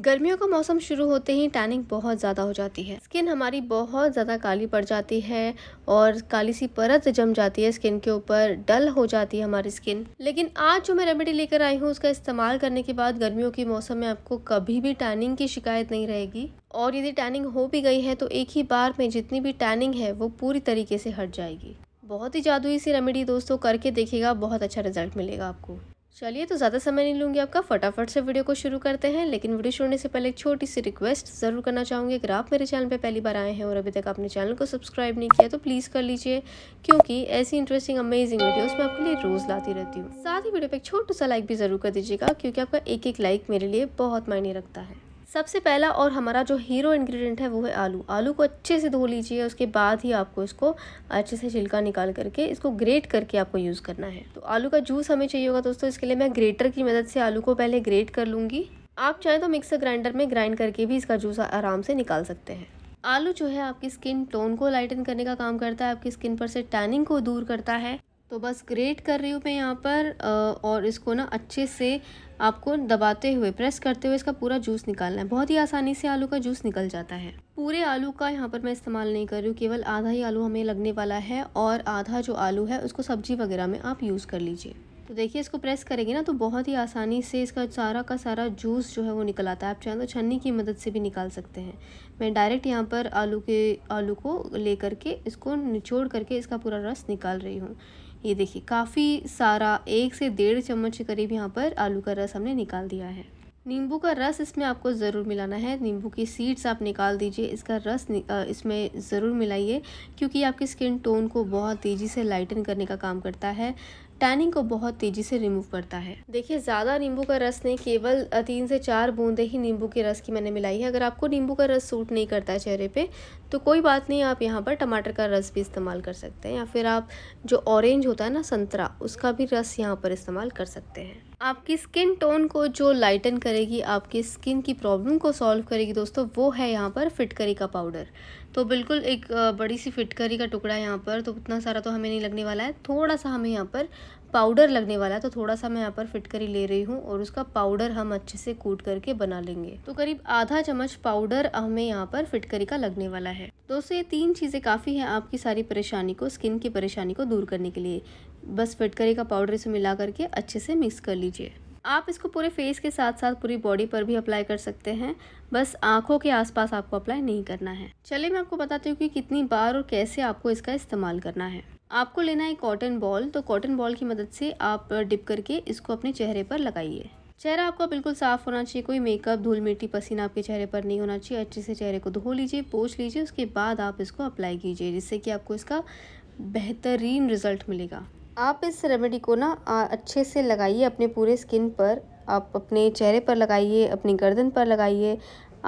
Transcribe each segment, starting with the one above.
गर्मियों का मौसम शुरू होते ही टैनिंग बहुत ज़्यादा हो जाती है स्किन हमारी बहुत ज़्यादा काली पड़ जाती है और काली सी परत जम जाती है स्किन के ऊपर डल हो जाती है हमारी स्किन लेकिन आज जो मैं रेमेडी लेकर आई हूँ उसका इस्तेमाल करने के बाद गर्मियों के मौसम में आपको कभी भी टैनिंग की शिकायत नहीं रहेगी और यदि टैनिंग हो भी गई है तो एक ही बार में जितनी भी टैनिंग है वो पूरी तरीके से हट जाएगी बहुत ही जादुई सी रेमेडी दोस्तों करके देखिएगा बहुत अच्छा रिजल्ट मिलेगा आपको चलिए तो ज़्यादा समय नहीं लूँगी आपका फटाफट से वीडियो को शुरू करते हैं लेकिन वीडियो शुरू से पहले एक छोटी सी रिक्वेस्ट ज़रूर करना चाहूँगी अगर आप मेरे चैनल पर पहली बार आए हैं और अभी तक आपने चैनल को सब्सक्राइब नहीं किया तो प्लीज़ कर लीजिए क्योंकि ऐसी इंटरेस्टिंग अमेजिंग वीडियोज़ मैं आपके लिए रोज़ लाती रहती हूँ साथ ही वीडियो पर एक छोटा सा लाइक भी ज़रूर कर दीजिएगा क्योंकि आपका एक एक लाइक मेरे लिए बहुत मायने रखता है सबसे पहला और हमारा जो हीरो इंग्रेडिएंट है वो है आलू आलू को अच्छे से धो लीजिए उसके बाद ही आपको इसको अच्छे से छिलका निकाल करके इसको ग्रेट करके आपको यूज़ करना है तो आलू का जूस हमें चाहिए होगा दोस्तों इसके लिए मैं ग्रेटर की मदद से आलू को पहले ग्रेट कर लूँगी आप चाहें तो मिक्सर ग्राइंडर में ग्राइंड करके भी इसका जूस आराम से निकाल सकते हैं आलू जो है आपकी स्किन टोन को लाइटन करने का काम करता है आपकी स्किन पर से टैनिंग को दूर करता है तो बस ग्रेट कर रही हूँ मैं यहाँ पर और इसको ना अच्छे से आपको दबाते हुए प्रेस करते हुए इसका पूरा जूस निकालना है बहुत ही आसानी से आलू का जूस निकल जाता है पूरे आलू का यहाँ पर मैं इस्तेमाल नहीं कर रही हूँ केवल आधा ही आलू हमें लगने वाला है और आधा जो आलू है उसको सब्जी वगैरह में आप यूज़ कर लीजिए तो देखिए इसको प्रेस करेंगे ना तो बहुत ही आसानी से इसका सारा का सारा जूस जो है वो निकल आता है आप चाहें तो छन्नी की मदद से भी निकाल सकते हैं मैं डायरेक्ट यहाँ पर आलू के आलू को ले करके इसको निचोड़ करके इसका पूरा रस निकाल रही हूँ ये देखिए काफ़ी सारा एक से डेढ़ चम्मच के करीब यहाँ पर आलू का रस हमने निकाल दिया है नींबू का रस इसमें आपको ज़रूर मिलाना है नींबू की सीड्स आप निकाल दीजिए इसका रस इसमें ज़रूर मिलाइए क्योंकि आपकी स्किन टोन को बहुत तेज़ी से लाइटन करने का काम करता है टैनिंग को बहुत तेजी से रिमूव करता है देखिए ज़्यादा नींबू का रस नहीं केवल तीन से चार बूंदे ही नींबू के रस की मैंने मिलाई है अगर आपको नींबू का रस सूट नहीं करता है चेहरे पे तो कोई बात नहीं आप यहाँ पर टमाटर का रस भी इस्तेमाल कर सकते हैं या फिर आप जो ऑरेंज होता है ना संतरा उसका भी रस यहाँ पर इस्तेमाल कर सकते हैं आपकी स्किन टोन को जो लाइटन करेगी आपकी स्किन की प्रॉब्लम को सॉल्व करेगी दोस्तों वो है यहाँ पर फिटकरी का पाउडर तो बिल्कुल एक बड़ी सी फिटकरी का टुकड़ा यहाँ पर तो उतना सारा तो हमें नहीं लगने वाला है थोड़ा सा हमें यहाँ पर पाउडर लगने वाला है तो थोड़ा सा मैं यहाँ पर फिटकरी ले रही हूँ और उसका पाउडर हम अच्छे से कूट करके बना लेंगे तो करीब आधा चम्मच पाउडर हमें यहाँ पर फिटकरी का लगने वाला है दोस्तों ये तीन चीज़ें काफ़ी हैं आपकी सारी परेशानी को स्किन की परेशानी को दूर करने के लिए बस फिटकरी का पाउडर इसे मिला करके अच्छे से मिक्स कर लीजिए आप इसको पूरे फेस के साथ साथ पूरी बॉडी पर भी अप्लाई कर सकते हैं बस आंखों के आसपास आपको अप्लाई नहीं करना है चलिए मैं आपको बताती हूँ कि कितनी बार और कैसे आपको इसका इस्तेमाल करना है आपको लेना है कॉटन बॉल तो कॉटन बॉल की मदद से आप डिप करके इसको अपने चेहरे पर लगाइए चेहरा आपका बिल्कुल साफ़ होना चाहिए कोई मेकअप धूल मिट्टी पसीना आपके चेहरे पर नहीं होना चाहिए अच्छे से चेहरे को धो लीजिए पोछ लीजिए उसके बाद आप इसको अप्लाई कीजिए जिससे कि आपको इसका बेहतरीन रिजल्ट मिलेगा आप इस रेमेडी को ना अच्छे से लगाइए अपने पूरे स्किन पर आप अपने चेहरे पर लगाइए अपनी गर्दन पर लगाइए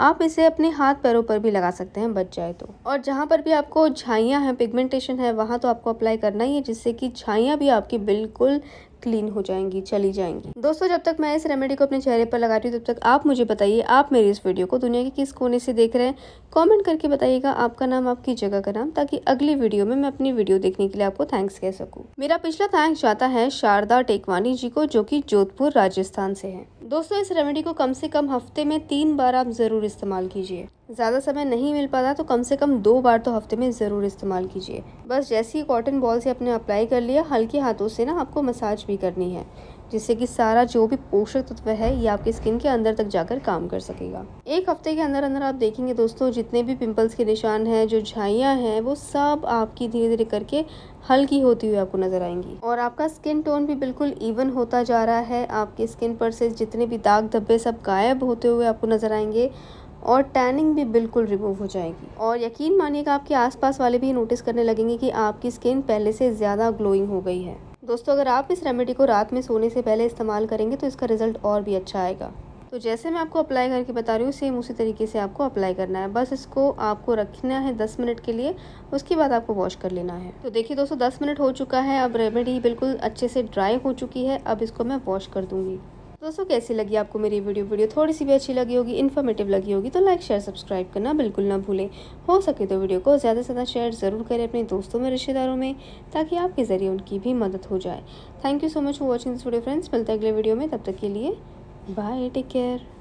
आप इसे अपने हाथ पैरों पर भी लगा सकते हैं बच जाए तो और जहाँ पर भी आपको झाइयाँ हैं पिगमेंटेशन है वहाँ तो आपको अप्लाई करना ही है जिससे कि झाइयाँ भी आपकी बिल्कुल क्लीन हो जाएंगी चली जाएंगी दोस्तों जब तक मैं इस रेमेडी को अपने चेहरे पर लगा रही हूँ तब तक आप मुझे बताइए आप मेरी इस वीडियो को दुनिया के किस कोने से देख रहे हैं कमेंट करके बताइएगा आपका नाम आपकी जगह का नाम ताकि अगली वीडियो में मैं अपनी वीडियो देखने के लिए आपको थैंक्स कह सकूँ मेरा पिछला थैंक्स जाता है शारदा टेकवानी जी को जो की जोधपुर राजस्थान से है दोस्तों इस रेमेडी को कम से कम हफ्ते में तीन बार आप ज़रूर इस्तेमाल कीजिए ज़्यादा समय नहीं मिल पाता तो कम से कम दो बार तो हफ्ते में ज़रूर इस्तेमाल कीजिए बस जैसे ही कॉटन बॉल से आपने अप्लाई कर लिया हल्के हाथों से ना आपको मसाज भी करनी है जिससे कि सारा जो भी पोषक तत्व है ये आपकी स्किन के अंदर तक जाकर काम कर सकेगा एक हफ्ते के अंदर अंदर आप देखेंगे दोस्तों जितने भी पिंपल्स के निशान हैं जो झाइयाँ हैं वो सब आपकी धीरे धीरे करके हल्की होती हुई आपको नज़र आएंगी और आपका स्किन टोन भी बिल्कुल इवन होता जा रहा है आपकी स्किन पर से जितने भी दाग धब्बे सब गायब होते हुए आपको नज़र आएंगे और टैनिंग भी बिल्कुल रिमूव हो जाएगी और यकीन मानिएगा आपके आसपास वाले भी नोटिस करने लगेंगे कि आपकी स्किन पहले से ज़्यादा ग्लोइंग हो गई है दोस्तों अगर आप इस रेमेडी को रात में सोने से पहले इस्तेमाल करेंगे तो इसका रिज़ल्ट और भी अच्छा आएगा तो जैसे मैं आपको अप्लाई करके बता रही हूँ सेम उसी तरीके से आपको अप्लाई करना है बस इसको आपको रखना है दस मिनट के लिए उसके बाद आपको वॉश कर लेना है तो देखिए दोस्तों दस मिनट हो चुका है अब रेमेडी बिल्कुल अच्छे से ड्राई हो चुकी है अब इसको मैं वॉश कर दूँगी दोस्तों कैसी लगी आपको मेरी वीडियो वीडियो थोड़ी सी भी अच्छी लगी होगी इन्फॉर्मेटिव लगी होगी तो लाइक शेयर सब्सक्राइब करना बिल्कुल ना भूलें हो सके तो वीडियो को ज़्यादा से ज़्यादा शेयर ज़रूर करें अपने दोस्तों में रिश्तेदारों में ताकि आपके ज़रिए उनकी भी मदद हो जाए thank you so much for watching this video friends मिलते अगले वीडियो में तब तक के लिए बाय टेक केयर